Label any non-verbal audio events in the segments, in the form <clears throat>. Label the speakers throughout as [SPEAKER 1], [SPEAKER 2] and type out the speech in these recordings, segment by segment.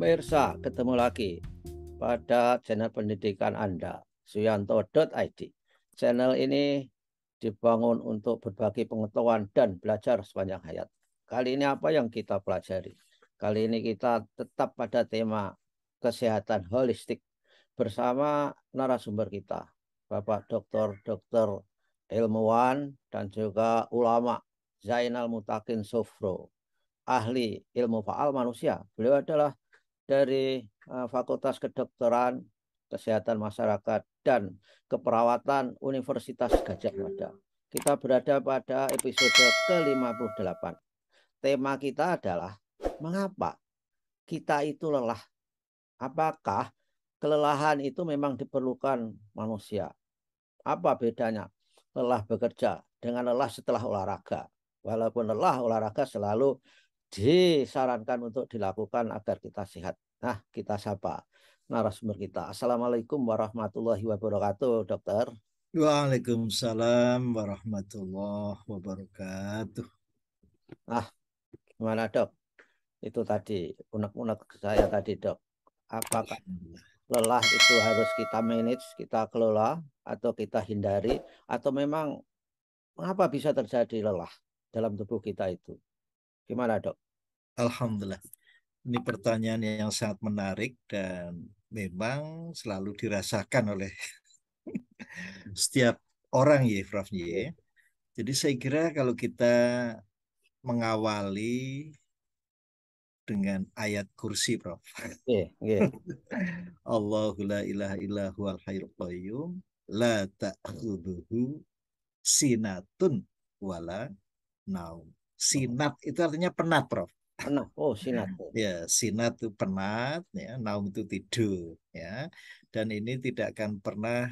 [SPEAKER 1] pemirsa, ketemu lagi pada channel pendidikan Anda, suyanto.id. Channel ini dibangun untuk berbagi pengetahuan dan belajar sepanjang hayat. Kali ini apa yang kita pelajari? Kali ini kita tetap pada tema kesehatan holistik bersama narasumber kita, Bapak Dr. Dr. Ilmuwan dan juga ulama Zainal Mutakin Sofro, ahli ilmu faal manusia. Beliau adalah dari eh, Fakultas Kedokteran, Kesehatan Masyarakat, dan Keperawatan Universitas Gajah Mada. Kita berada pada episode ke-58. Tema kita adalah mengapa kita itu lelah? Apakah kelelahan itu memang diperlukan manusia? Apa bedanya lelah bekerja dengan lelah setelah olahraga? Walaupun lelah olahraga selalu disarankan untuk dilakukan agar kita sehat. Nah, kita sapa narasumber kita. Assalamualaikum warahmatullahi wabarakatuh, dokter.
[SPEAKER 2] Waalaikumsalam warahmatullahi wabarakatuh. Ah,
[SPEAKER 1] gimana dok? Itu tadi unek-unek saya tadi dok. Apakah lelah itu harus kita manage, kita kelola, atau kita hindari, atau memang
[SPEAKER 2] apa bisa terjadi lelah dalam tubuh kita itu? Gimana dok? Alhamdulillah. Ini pertanyaan yang sangat menarik dan memang selalu dirasakan oleh <laughs> setiap orang ya Prof. Ye. Jadi saya kira kalau kita mengawali dengan ayat kursi Prof. <laughs> Allahu la ilaha illa huwal hayyul qayyum la ta'khudhuhu sinatun wala naum. Sinat itu artinya penat, Prof. Penat. Oh, sinat. <laughs> ya, sinat itu penat, ya, naum itu tidur, ya. Dan ini tidak akan pernah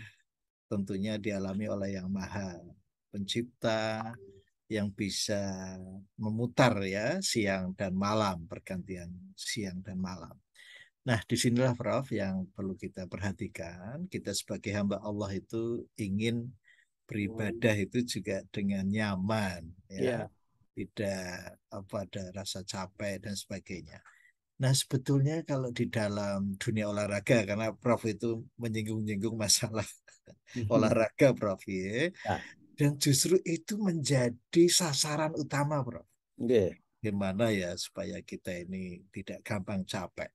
[SPEAKER 2] tentunya dialami oleh yang maha pencipta yang bisa memutar ya siang dan malam pergantian siang dan malam. Nah, disinilah Prof yang perlu kita perhatikan. Kita sebagai hamba Allah itu ingin beribadah itu juga dengan nyaman, ya, ya tidak apa ada rasa capek dan sebagainya. Nah sebetulnya kalau di dalam dunia olahraga karena Prof itu menyinggung-nyinggung masalah <laughs> mm-hmm. olahraga Prof ya. Nah. Dan justru itu menjadi sasaran utama Prof. Yeah. Gimana ya supaya kita ini tidak gampang capek.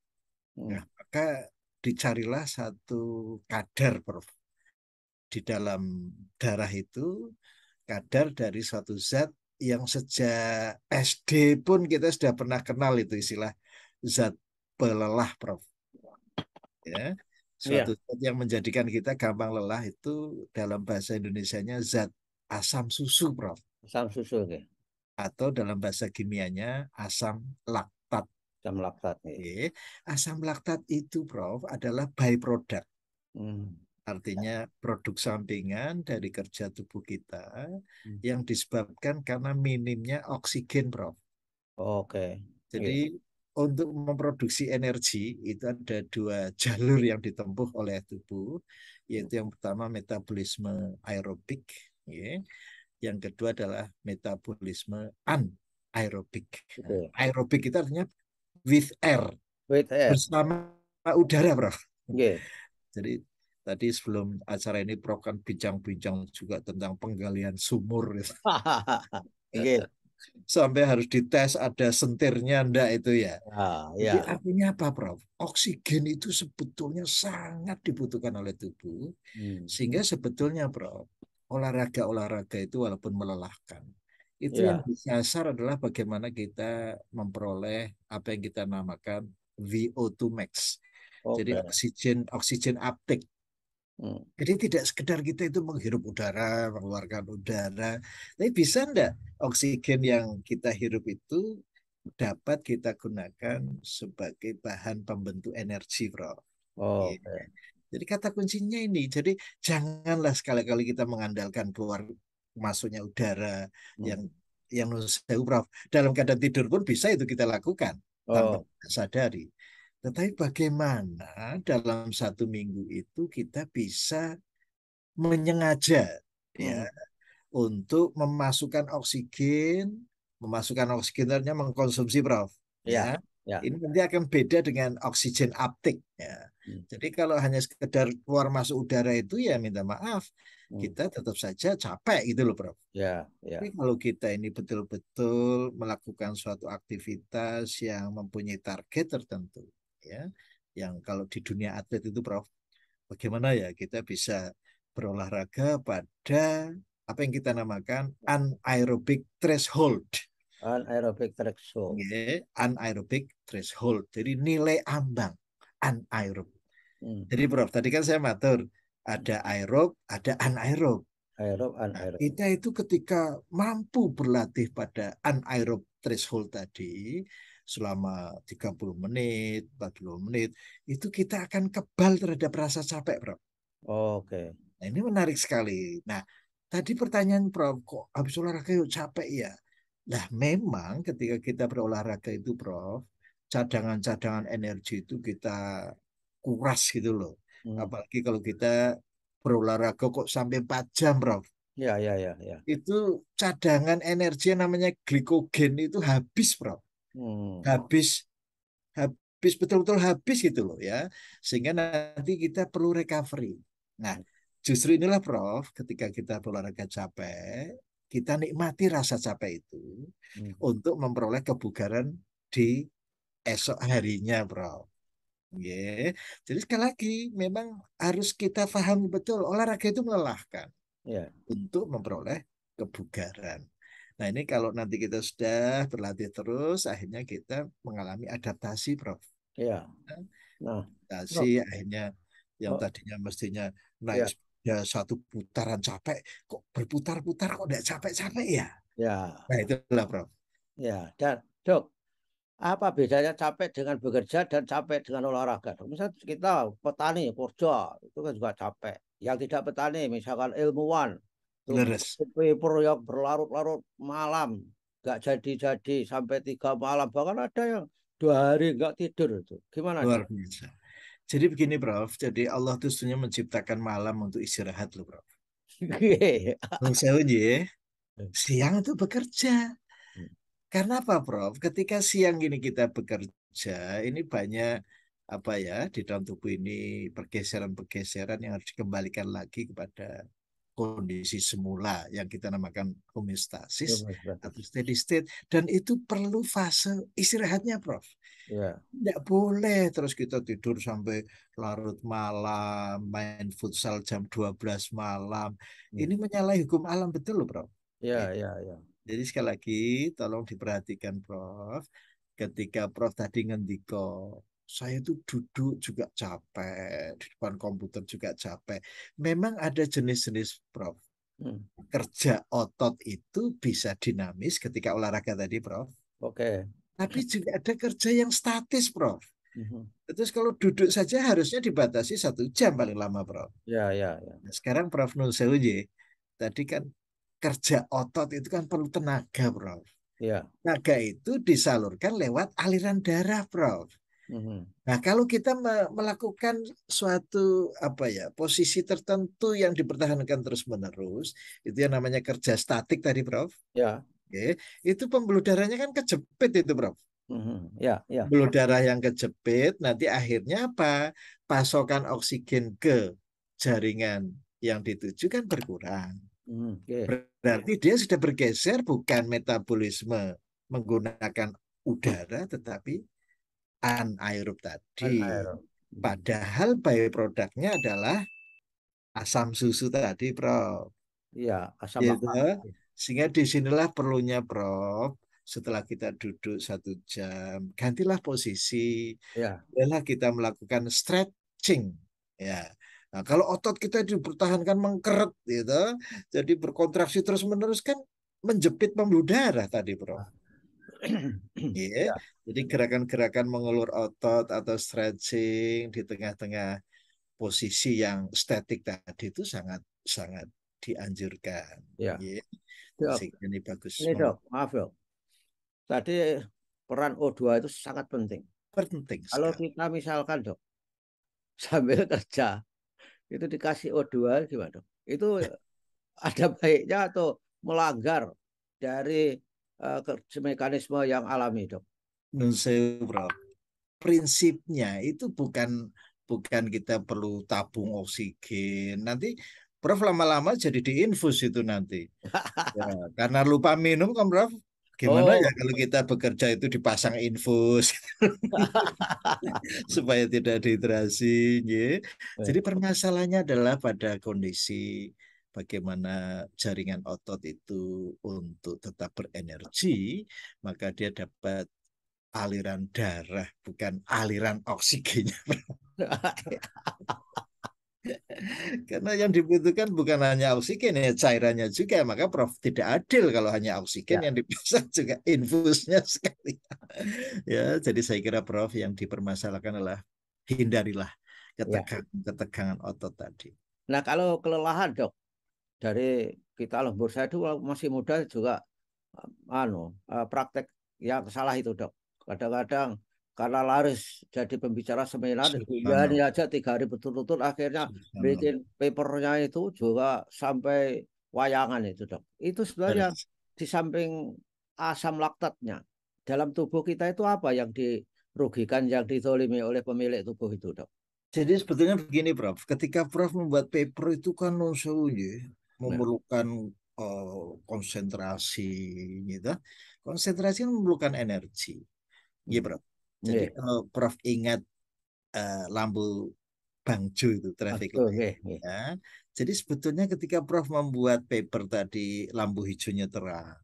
[SPEAKER 2] Hmm. Nah, maka dicarilah satu kadar Prof. Di dalam darah itu kadar dari suatu zat yang sejak SD pun kita sudah pernah kenal itu istilah zat pelelah, Prof. Ya. Suatu iya. zat yang menjadikan kita gampang lelah itu dalam bahasa Indonesianya zat asam susu, Prof. Asam susu, okay. Atau dalam bahasa kimianya asam laktat. Asam laktat. Ya. Asam laktat itu, Prof, adalah byproduct. Hmm. Artinya produk sampingan dari kerja tubuh kita hmm. yang disebabkan karena minimnya oksigen, Prof. Oke. Okay. Jadi yeah. untuk memproduksi energi itu ada dua <laughs> jalur yang ditempuh oleh tubuh, hmm. yaitu yang pertama metabolisme aerobik, ya. Yang kedua adalah metabolisme anaerobik. Okay. Nah, aerobik itu artinya with air, with air. bersama udara, Prof. Yeah. Jadi tadi sebelum acara ini Prof kan bincang-bincang juga tentang penggalian sumur <laughs> Sampai harus dites ada sentirnya ndak itu ya. Ah, ya. Jadi artinya apa Prof? Oksigen itu sebetulnya sangat dibutuhkan oleh tubuh. Hmm. Sehingga sebetulnya Prof, olahraga-olahraga itu walaupun melelahkan, itu ya. yang disasar adalah bagaimana kita memperoleh apa yang kita namakan VO2 max. Okay. Jadi oksigen oksigen uptake Hmm. Jadi tidak sekedar kita itu menghirup udara, mengeluarkan udara, tapi bisa enggak oksigen yang kita hirup itu dapat kita gunakan sebagai bahan pembentuk energi, Bro. Oh, iya. okay. Jadi kata kuncinya ini, jadi janganlah sekali-kali kita mengandalkan keluar masuknya udara hmm. yang yang saya Prof. Dalam keadaan tidur pun bisa itu kita lakukan oh. tanpa sadari. Tetapi bagaimana dalam satu minggu itu kita bisa menyengaja ya hmm. untuk memasukkan oksigen, memasukkan oksigennya mengkonsumsi Prof. Ya. ya. Ya. Ini nanti akan beda dengan oksigen aptik. Ya. Hmm. Jadi kalau hanya sekedar keluar masuk udara itu ya minta maaf hmm. kita tetap saja capek gitu loh Prof.
[SPEAKER 1] Ya, ya. Tapi kalau
[SPEAKER 2] kita ini betul-betul melakukan suatu aktivitas yang mempunyai target tertentu, ya yang kalau di dunia atlet itu Prof bagaimana ya kita bisa berolahraga pada apa yang kita namakan anaerobic threshold anaerobic threshold okay. anaerobic threshold jadi nilai ambang anaerob. hmm. jadi Prof tadi kan saya matur ada aerob ada anaerob aerob nah, anaerob kita itu ketika mampu berlatih pada anaerob threshold tadi selama 30 menit, 40 menit, itu kita akan kebal terhadap rasa capek, Prof. Oh, Oke. Okay. Nah, ini menarik sekali. Nah, tadi pertanyaan Prof, kok habis olahraga yuk capek ya? Nah, memang ketika kita berolahraga itu, Prof, cadangan-cadangan energi itu kita kuras gitu loh. Hmm. Apalagi kalau kita berolahraga kok sampai 4 jam, Prof.
[SPEAKER 1] Ya, ya, ya, ya.
[SPEAKER 2] Itu cadangan energi yang namanya glikogen itu habis, Prof hmm. habis habis betul-betul habis gitu loh ya sehingga nanti kita perlu recovery nah justru inilah Prof ketika kita berolahraga capek kita nikmati rasa capek itu hmm. untuk memperoleh kebugaran di esok harinya Prof Yeah. Jadi sekali lagi memang harus kita pahami betul olahraga itu melelahkan yeah. untuk memperoleh kebugaran. Nah ini kalau nanti kita sudah berlatih terus, akhirnya kita mengalami adaptasi, Prof. Iya. Nah, adaptasi Prof. akhirnya yang oh. tadinya mestinya naik ya. ya satu putaran capek, kok berputar-putar kok tidak capek-capek ya? Ya. Nah itulah, Prof. Ya, dan dok,
[SPEAKER 1] apa bedanya capek dengan bekerja dan capek dengan olahraga? Dok? Misalnya kita petani kerja itu kan juga capek. Yang tidak petani misalkan ilmuwan Leres. Paper yang berlarut-larut malam, nggak jadi-jadi sampai tiga malam, bahkan ada yang
[SPEAKER 2] dua hari nggak tidur itu. Gimana? Luar biasa. Jadi begini, Prof. Jadi Allah tuh sebenarnya menciptakan malam untuk istirahat loh, Prof. Iya. Saya ya, hmm. siang itu bekerja. Hmm. Karena apa, Prof? Ketika siang ini kita bekerja, ini banyak apa ya di dalam tubuh ini pergeseran-pergeseran yang harus dikembalikan lagi kepada kondisi semula yang kita namakan homeostasis atau steady state dan itu perlu fase istirahatnya prof tidak ya. tidak boleh terus kita tidur sampai larut malam main futsal jam 12 malam hmm. ini menyalahi hukum alam betul loh prof ya ya ya jadi sekali lagi tolong diperhatikan prof ketika prof tadi ngendiko saya itu duduk juga capek, di depan komputer juga capek. Memang ada jenis-jenis Prof. Hmm. Kerja otot itu bisa dinamis ketika olahraga tadi, Prof. Oke. Okay. Tapi juga ada kerja yang statis, Prof. Mm Terus kalau duduk saja harusnya dibatasi satu jam paling lama, Prof. Ya, ya, ya. Nah, sekarang Prof Nun Seuji, tadi kan kerja otot itu kan perlu tenaga, Prof. Ya. Tenaga itu disalurkan lewat aliran darah, Prof. Mm-hmm. Nah, kalau kita melakukan suatu apa ya posisi tertentu yang dipertahankan terus-menerus, itu yang namanya kerja statik tadi, Prof. Ya. Oke, itu pembuluh darahnya kan kejepit itu, Prof. mm Ya, ya. Pembuluh darah yang kejepit, nanti akhirnya apa? Pasokan oksigen ke jaringan yang dituju kan berkurang.
[SPEAKER 1] Mm-hmm,
[SPEAKER 2] Berarti dia sudah bergeser bukan metabolisme menggunakan udara, tetapi anaerob tadi. Anaerob. Padahal byproduct-nya adalah asam susu tadi, Prof. Iya, asam gitu. Sehingga disinilah perlunya, Prof. Setelah kita duduk satu jam, gantilah posisi. Ya. Adalah kita melakukan stretching. Ya. Nah, kalau otot kita dipertahankan mengkeret gitu, jadi berkontraksi terus menerus kan menjepit pembuluh darah tadi, Prof. Nah, yeah. <clears throat> Iya, ya. Jadi gerakan-gerakan mengelur otot atau stretching di tengah-tengah posisi yang statik tadi itu sangat sangat dianjurkan. Ya. Yeah. Iya. ini bagus. Ini dok, maaf dok.
[SPEAKER 1] Tadi peran O2 itu sangat penting. Penting. Kalau sekali. kita misalkan dok <laughs> sambil kerja itu dikasih O2 gimana dok? Itu ada baiknya atau melanggar dari Eh, mekanisme yang alami dok?
[SPEAKER 2] Menurut prinsipnya itu bukan bukan kita perlu tabung oksigen. Nanti Prof lama-lama jadi diinfus itu nanti. <laughs> Ya, karena lupa minum kan Prof. Gimana oh. ya kalau kita bekerja itu dipasang infus <laughs> supaya tidak dehidrasi. Ya. Jadi permasalahannya adalah pada kondisi bagaimana jaringan otot itu untuk tetap berenergi, maka dia dapat aliran darah bukan aliran oksigennya. <laughs> Karena yang dibutuhkan bukan hanya oksigen ya cairannya juga, maka Prof tidak adil kalau hanya oksigen ya. yang dipisah <laughs> juga infusnya sekali. ya, jadi saya kira Prof yang dipermasalahkan adalah hindarilah ya. ketegangan ya. ketegangan otot tadi.
[SPEAKER 1] Nah, kalau kelelahan, Dok, dari kita loh bursa itu masih muda juga anu eh, praktek yang salah itu dok kadang-kadang karena laris jadi pembicara seminar jadi aja tiga hari betul-betul akhirnya bikin papernya itu juga sampai wayangan itu dok itu sebenarnya di samping asam laktatnya dalam tubuh kita itu apa yang dirugikan yang ditolimi oleh pemilik tubuh itu dok jadi sebetulnya begini Prof,
[SPEAKER 2] ketika Prof membuat paper itu kan non Nah. memerlukan uh, konsentrasi gitu. Konsentrasi kan memerlukan energi. Iya, Bro. Jadi yeah. kalau Prof ingat uh, eh, lampu Bangjo itu traffic light. Yeah, iya. Jadi sebetulnya ketika Prof membuat paper tadi lampu hijaunya terang.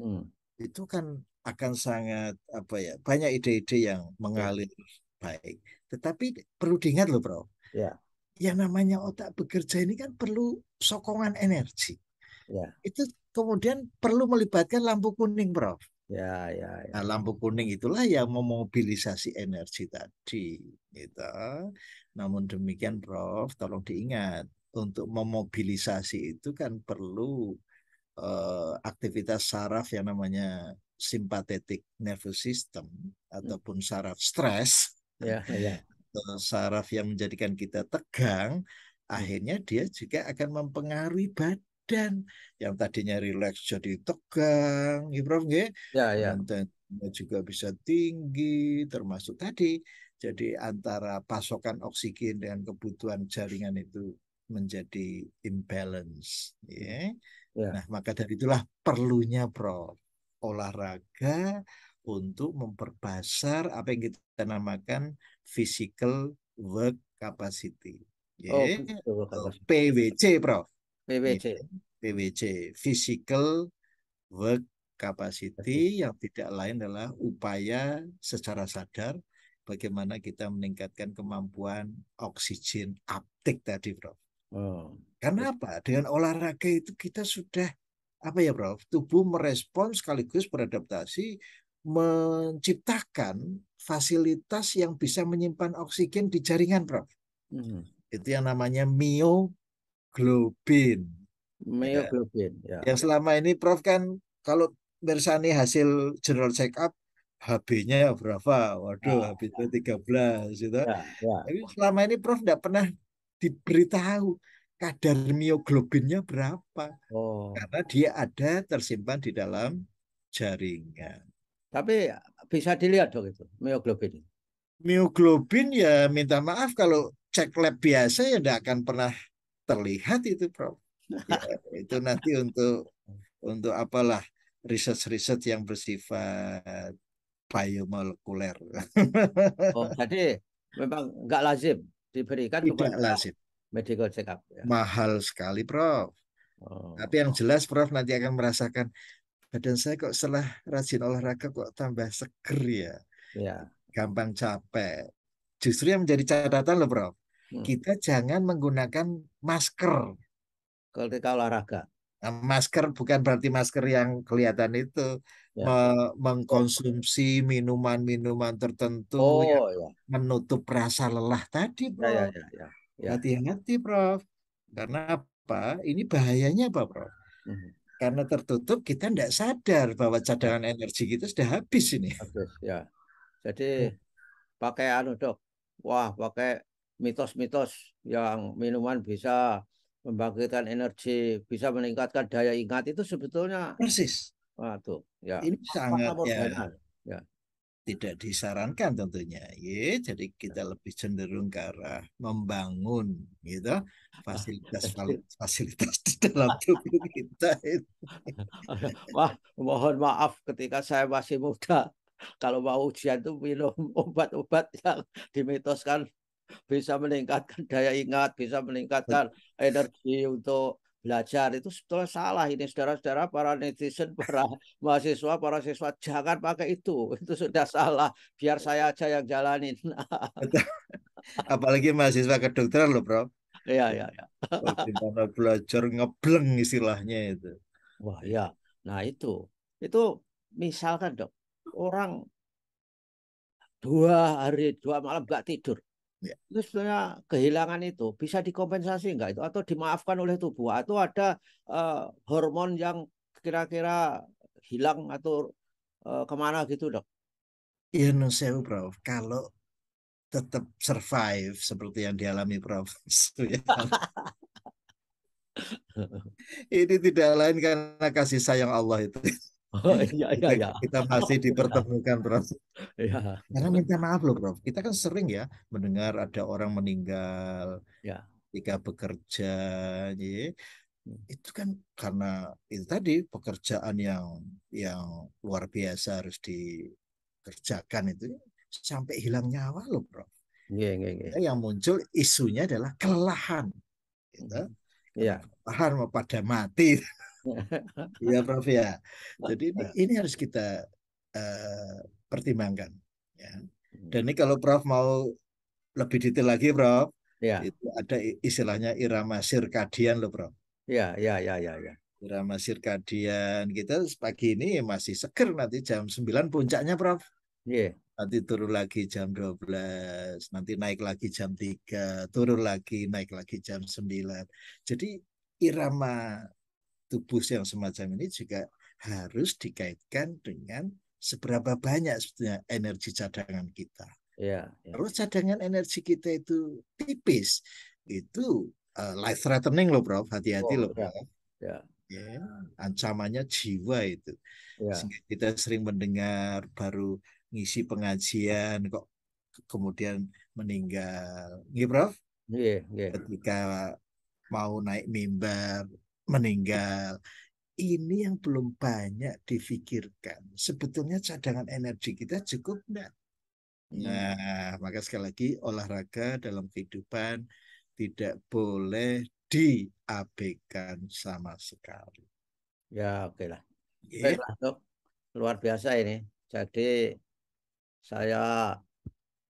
[SPEAKER 2] Hmm. Itu kan akan sangat apa ya, banyak ide-ide yang mengalir yeah. baik. Tetapi perlu diingat loh, Prof. Ya. Yeah. Yang namanya otak bekerja ini kan perlu sokongan energi. Ya. Itu kemudian perlu melibatkan lampu kuning, Prof. Ya, ya, ya. Nah, lampu kuning itulah yang memobilisasi energi tadi, gitu. Namun demikian, Prof, tolong diingat untuk memobilisasi itu kan perlu uh, aktivitas saraf yang namanya simpatetik nervous system ataupun saraf stres. Ya, ya. Eh, saraf yang menjadikan kita tegang Hmm. akhirnya dia juga akan mempengaruhi badan yang tadinya rileks jadi tegang, ya Prof. Ya, ya. Dan juga bisa tinggi, termasuk tadi. Jadi antara pasokan oksigen dengan kebutuhan jaringan itu menjadi imbalance. Ya. ya. Nah, maka dari itulah perlunya Prof olahraga untuk memperbesar apa yang kita namakan physical work capacity. Oh, gitu, PWC, Prof. PWC. Iya. PWC, Physical Work Capacity, yang tidak lain adalah upaya secara sadar bagaimana kita meningkatkan kemampuan oksigen uptake tadi, Prof. Oh. Karena apa? Dengan olahraga itu kita sudah apa ya, Prof? Tubuh merespons, sekaligus beradaptasi menciptakan fasilitas yang bisa menyimpan oksigen di jaringan, Prof. Hmm itu yang namanya mioglobin. Ya. Mioglobin. Ya. Yang selama ini Prof kan kalau bersani hasil general check up HB-nya ya berapa? Waduh, ya, HB-nya 13 gitu. Ya, ya. Tapi selama ini Prof tidak pernah diberitahu kadar mioglobinnya berapa. Oh. Karena dia ada tersimpan di dalam jaringan. Tapi bisa dilihat dong itu mioglobin. Mioglobin ya minta maaf kalau cek lab biasa ya tidak akan pernah terlihat itu Prof. Ya, itu nanti untuk untuk apalah riset-riset yang bersifat biomolekuler. <laughs> oh, jadi memang nggak lazim diberikan tidak lazim. Medical check up. Ya. Mahal sekali, Prof. Oh. Tapi yang jelas Prof nanti akan merasakan badan saya kok setelah rajin olahraga kok tambah seger ya. ya. Gampang capek. Justru yang menjadi catatan loh, Prof. Hmm. Kita jangan menggunakan masker. Ketika olahraga. Nah, masker bukan berarti masker yang kelihatan itu ya. Me mengkonsumsi minuman-minuman tertentu oh, yang ya. menutup rasa lelah tadi, Bro. Ya, ya, ya, ya, ya. Hati-hati, Prof. Karena apa? Ini bahayanya apa, Prof? Hmm. Karena tertutup kita tidak sadar bahwa cadangan energi kita sudah habis ini. Habis, ya.
[SPEAKER 1] Jadi hmm. pakai anu dok, wah pakai mitos-mitos yang minuman bisa membangkitkan energi, bisa meningkatkan daya ingat itu sebetulnya
[SPEAKER 2] persis. Waduh, ya. Ini sangat ya, ya. Tidak disarankan tentunya. Ye, ya. jadi kita ya. lebih cenderung ke arah membangun gitu fasilitas <laughs> fasilitas di dalam tubuh kita <laughs>
[SPEAKER 1] Wah, mohon maaf ketika saya masih muda kalau mau ujian tuh minum obat-obat yang dimitoskan bisa meningkatkan daya ingat, bisa meningkatkan energi untuk belajar itu sebetulnya salah ini saudara-saudara para netizen para <laughs> mahasiswa para siswa jangan pakai itu itu sudah salah biar saya aja yang jalanin <laughs>
[SPEAKER 2] apalagi mahasiswa kedokteran loh bro iya iya iya. Bagaimana belajar ngebleng istilahnya itu wah ya nah itu itu misalkan dok orang
[SPEAKER 1] dua hari dua malam nggak tidur Ya. Itu sebenarnya kehilangan itu bisa dikompensasi enggak itu atau dimaafkan oleh tubuh atau ada uh, hormon yang kira-kira hilang atau uh, kemana gitu dok?
[SPEAKER 2] Iya no prof kalau tetap survive seperti yang dialami prof <laughs> ya. <laughs> ini tidak lain karena kasih sayang Allah itu. Oh, iya, iya, iya. Kita iya. masih <laughs> dipertemukan, Prof. Iya. Karena minta maaf loh, Prof. Kita kan sering ya mendengar ada orang meninggal ya. ketika bekerja, ya. itu kan karena itu tadi pekerjaan yang yang luar biasa harus dikerjakan itu sampai hilang nyawa loh, Prof. Iya, iya, iya. Nah, yang muncul isunya adalah kelelahan. Gitu. Ya. Kelelahan pada mati. <laughs> <laughs> Iya Prof ya. Nah, Jadi ini, nah. ini harus kita uh, pertimbangkan. Ya. Hmm. Dan ini kalau Prof mau lebih detail lagi Prof, ya. itu ada istilahnya irama sirkadian loh Prof. Ya, ya, ya, ya, ya. Irama sirkadian kita pagi ini masih seger nanti jam 9 puncaknya Prof. Iya. nanti turun lagi jam 12, nanti naik lagi jam 3, turun lagi, naik lagi jam 9. Jadi irama tubuh yang semacam ini juga harus dikaitkan dengan seberapa banyak sebetulnya energi cadangan kita. Ya, ya. Kalau cadangan energi kita itu tipis, itu uh, life threatening loh, bro, Hati-hati oh, loh, iya, Prof. Ya. Ya, ancamannya jiwa itu. Ya. Sehingga kita sering mendengar baru ngisi pengajian kok kemudian meninggal. Nggih, Prof? yeah, Ketika mau naik mimbar meninggal. Ini yang belum banyak difikirkan. Sebetulnya cadangan energi kita cukup enggak? Hmm. Nah, maka sekali lagi olahraga dalam kehidupan tidak boleh diabaikan sama sekali. Ya, oke lah.
[SPEAKER 1] Iya. Baiklah, dok. Luar biasa ini. Jadi saya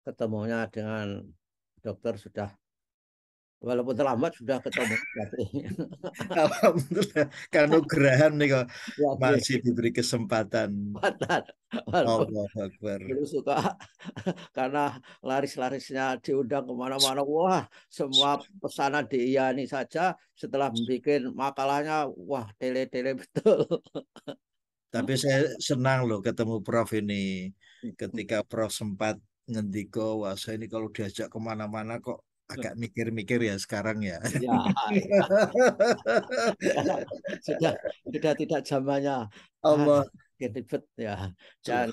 [SPEAKER 1] ketemunya dengan dokter sudah walaupun
[SPEAKER 2] terlambat sudah ketemu <laughs> alhamdulillah karena gerahan nih kok ya, masih diberi kesempatan Allah Akbar dulu suka
[SPEAKER 1] <laughs> karena laris-larisnya diundang kemana-mana wah semua pesanan di diiyani saja setelah bikin makalahnya wah tele-tele betul <laughs>
[SPEAKER 2] tapi saya senang loh ketemu Prof ini ketika Prof sempat ngendiko wah saya ini kalau diajak kemana-mana kok agak mikir-mikir ya sekarang ya. ya, <laughs> ya. sudah sudah tidak zamannya
[SPEAKER 1] Allah ah, ribet ya. Dan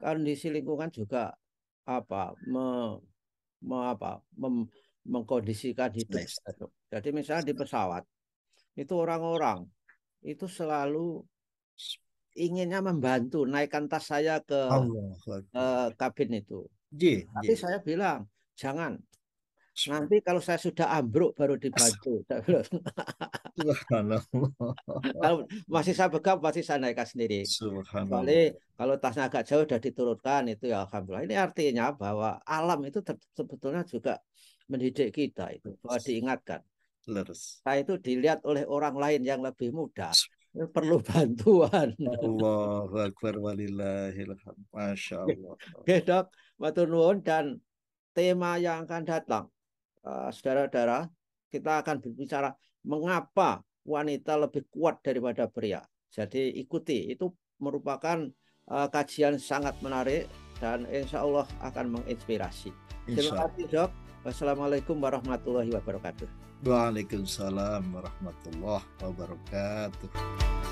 [SPEAKER 1] kondisi lingkungan juga apa me, me apa mem, mengkondisikan hidup. Jadi misalnya di pesawat itu orang-orang itu selalu inginnya membantu naikkan tas saya ke Allah. Eh, kabin itu. Ye, Tapi ye. saya bilang jangan Nanti kalau saya sudah ambruk baru dibantu. kalau masih saya pegang pasti saya naikkan sendiri. Kali, kalau tasnya agak jauh sudah diturunkan itu ya alhamdulillah. Ini artinya bahwa alam itu sebetulnya juga mendidik kita itu bahwa diingatkan. Leres. Saya itu dilihat oleh orang lain yang lebih muda
[SPEAKER 2] perlu bantuan. Allah akbar walillahil Masya Allah. Oke
[SPEAKER 1] dok, dan tema yang akan datang Eh, saudara-saudara, kita akan berbicara mengapa wanita lebih kuat daripada pria. Jadi ikuti, itu merupakan uh, kajian sangat menarik dan insya Allah akan menginspirasi. Terima kasih dok. Wassalamualaikum warahmatullahi
[SPEAKER 2] wabarakatuh. Waalaikumsalam warahmatullahi wabarakatuh.